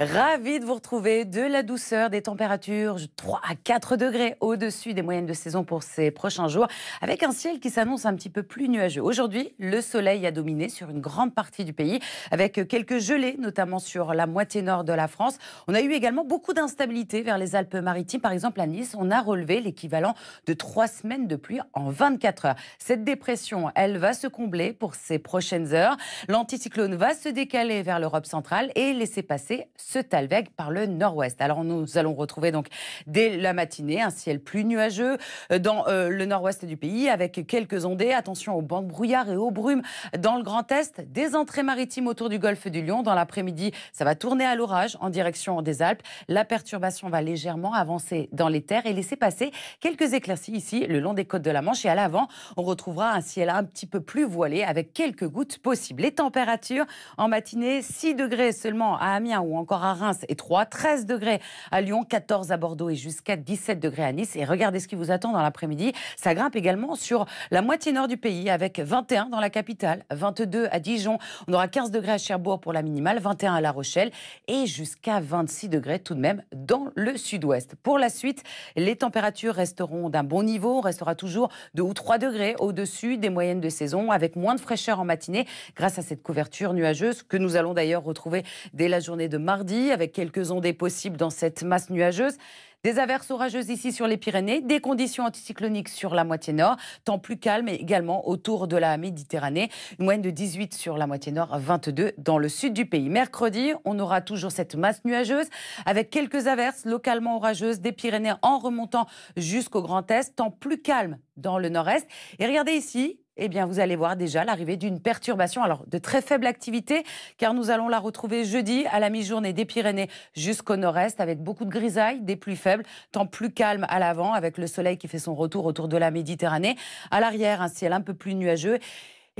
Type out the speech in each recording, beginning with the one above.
Ravi de vous retrouver, de la douceur, des températures 3 à 4 degrés au-dessus des moyennes de saison pour ces prochains jours, avec un ciel qui s'annonce un petit peu plus nuageux. Aujourd'hui, le soleil a dominé sur une grande partie du pays, avec quelques gelées, notamment sur la moitié nord de la France. On a eu également beaucoup d'instabilité vers les Alpes-Maritimes. Par exemple, à Nice, on a relevé l'équivalent de 3 semaines de pluie en 24 heures. Cette dépression, elle va se combler pour ces prochaines heures. L'anticyclone va se décaler vers l'Europe centrale et laisser passer talveg par le nord-ouest. Alors nous allons retrouver donc dès la matinée un ciel plus nuageux euh, dans euh, le nord-ouest du pays avec quelques ondées. Attention aux bancs de brouillard et aux brumes dans le Grand Est. Des entrées maritimes autour du golfe du Lion. Dans l'après-midi, ça va tourner à l'orage en direction des Alpes. La perturbation va légèrement avancer dans les terres et laisser passer quelques éclaircies ici le long des côtes de la Manche. Et à l'avant, on retrouvera un ciel un petit peu plus voilé avec quelques gouttes possibles. Les températures en matinée, 6 degrés seulement à Amiens ou encore à Reims et 3, 13 degrés à Lyon, 14 à Bordeaux et jusqu'à 17 degrés à Nice. Et regardez ce qui vous attend dans l'après-midi. Ça grimpe également sur la moitié nord du pays avec 21 dans la capitale, 22 à Dijon. On aura 15 degrés à Cherbourg pour la minimale, 21 à La Rochelle et jusqu'à 26 degrés tout de même dans le sud-ouest. Pour la suite, les températures resteront d'un bon niveau. On restera toujours 2 ou 3 degrés au-dessus des moyennes de saison avec moins de fraîcheur en matinée grâce à cette couverture nuageuse que nous allons d'ailleurs retrouver dès la journée de mardi avec quelques ondées possibles dans cette masse nuageuse. Des averses orageuses ici sur les Pyrénées, des conditions anticycloniques sur la moitié nord, temps plus calme également autour de la Méditerranée, une moyenne de 18 sur la moitié nord, 22 dans le sud du pays. Mercredi, on aura toujours cette masse nuageuse avec quelques averses localement orageuses des Pyrénées en remontant jusqu'au Grand Est, temps plus calme dans le nord-est. Et regardez ici, eh bien, vous allez voir déjà l'arrivée d'une perturbation, alors de très faible activité, car nous allons la retrouver jeudi à la mi-journée des Pyrénées jusqu'au nord-est, avec beaucoup de grisailles, des pluies faibles, temps plus calme à l'avant, avec le soleil qui fait son retour autour de la Méditerranée. À l'arrière, un ciel un peu plus nuageux.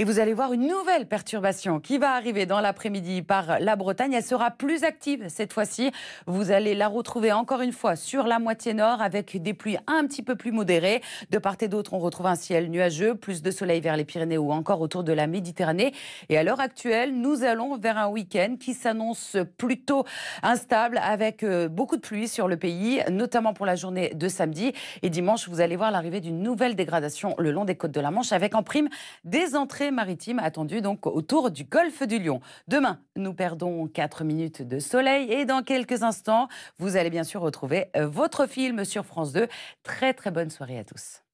Et vous allez voir une nouvelle perturbation qui va arriver dans l'après-midi par la Bretagne. Elle sera plus active cette fois-ci. Vous allez la retrouver encore une fois sur la moitié nord avec des pluies un petit peu plus modérées. De part et d'autre, on retrouve un ciel nuageux, plus de soleil vers les Pyrénées ou encore autour de la Méditerranée. Et à l'heure actuelle, nous allons vers un week-end qui s'annonce plutôt instable avec euh, beaucoup de pluie sur le pays, notamment pour la journée de samedi. Et dimanche, vous allez voir l'arrivée d'une nouvelle dégradation le long des côtes de la Manche avec en prime des entrées maritime attendue donc autour du golfe du Lion. Demain, nous perdons 4 minutes de soleil et dans quelques instants, vous allez bien sûr retrouver euh, votre film sur France 2. Très très bonne soirée à tous.